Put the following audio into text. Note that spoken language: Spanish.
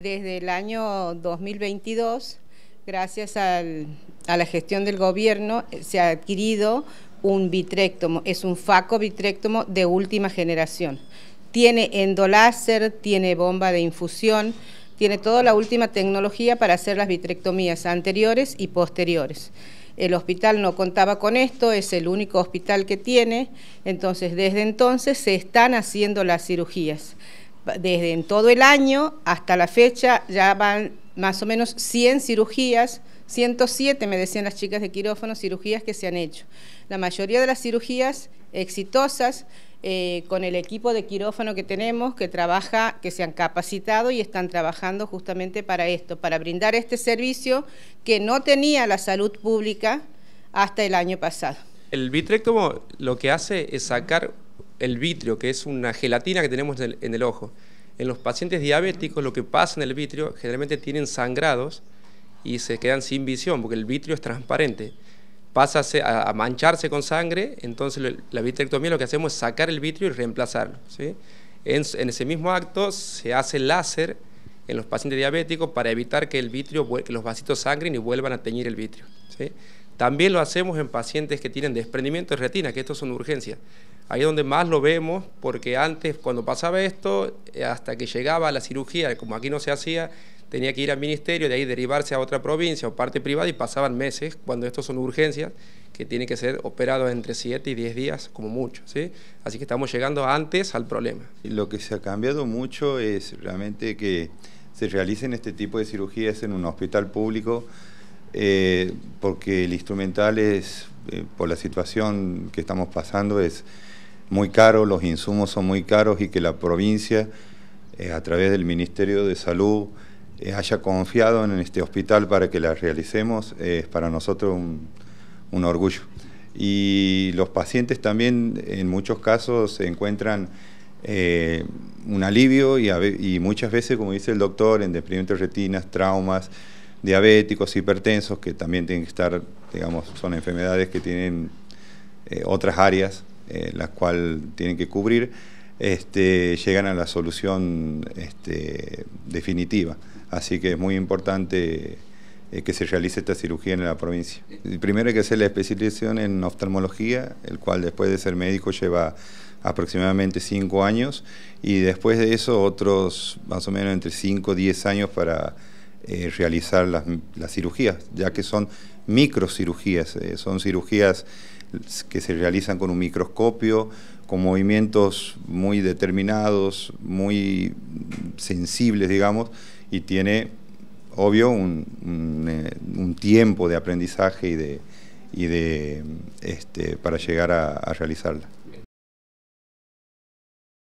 Desde el año 2022, gracias a la gestión del gobierno, eh, se ha adquirido un vitréctomo, es un faco de última generación. Tiene endoláser, tiene bomba de infusión, tiene toda la última tecnología para hacer las vitrectomías anteriores y posteriores. El hospital no contaba con esto, es el único hospital que tiene, entonces desde entonces se están haciendo las cirugías desde en todo el año hasta la fecha ya van más o menos 100 cirugías, 107 me decían las chicas de quirófano, cirugías que se han hecho. La mayoría de las cirugías exitosas eh, con el equipo de quirófano que tenemos, que trabaja, que se han capacitado y están trabajando justamente para esto, para brindar este servicio que no tenía la salud pública hasta el año pasado. El vitrectomo lo que hace es sacar el vitrio, que es una gelatina que tenemos en el, ojo. En los pacientes diabéticos lo que pasa en el vitrio generalmente tienen sangrados y se quedan sin visión porque el vitrio es transparente. Pasa a, mancharse con sangre, entonces la vitrectomía lo que hacemos es sacar el vitrio y reemplazarlo. En, ese mismo acto se hace láser en los pacientes diabéticos para evitar que el vitrio, los vasitos sangren y vuelvan a teñir el vitrio. También lo hacemos en pacientes que tienen desprendimiento de retina, que esto son urgencias. Ahí es donde más lo vemos, porque antes, cuando pasaba esto, eh, hasta que llegaba a la cirugía, como aquí no se hacía, tenía que ir al ministerio, de ahí derivarse a otra provincia o parte privada y pasaban meses, cuando estos son urgencias, que tiene que ser operados entre 7 y 10 días como mucho. ¿sí? Así que estamos llegando antes al problema. Lo que se ha cambiado mucho es realmente que se realicen este tipo de cirugías en un hospital público, eh, porque el instrumental es, eh, por la situación que estamos pasando, es muy caro, los insumos son muy caros y que la provincia, eh, a través del Ministerio de Salud, eh, haya confiado en este hospital para que la realicemos, eh, es para nosotros un, orgullo. Y los pacientes también en muchos casos se encuentran un alivio y, muchas veces, como dice el doctor, en desprendimiento de retinas, traumas, diabéticos, hipertensos, que también tienen que estar, digamos, son enfermedades que tienen otras áreas eh, las cuales tienen que cubrir, este, llegan a la solución este, definitiva. Así que es muy importante eh, que se realice esta cirugía en la provincia. primero hay que hacer la especialización en oftalmología, el cual después de ser médico lleva aproximadamente 5 años y después de eso otros más o menos entre 5 o 10 años para eh, realizar las, las, cirugías, ya que son microcirugías, eh, son cirugías que se realizan con un microscopio, con movimientos muy determinados, muy sensibles, digamos, y tiene, obvio, un, eh, tiempo de aprendizaje y de, y de este, para llegar a realizarla.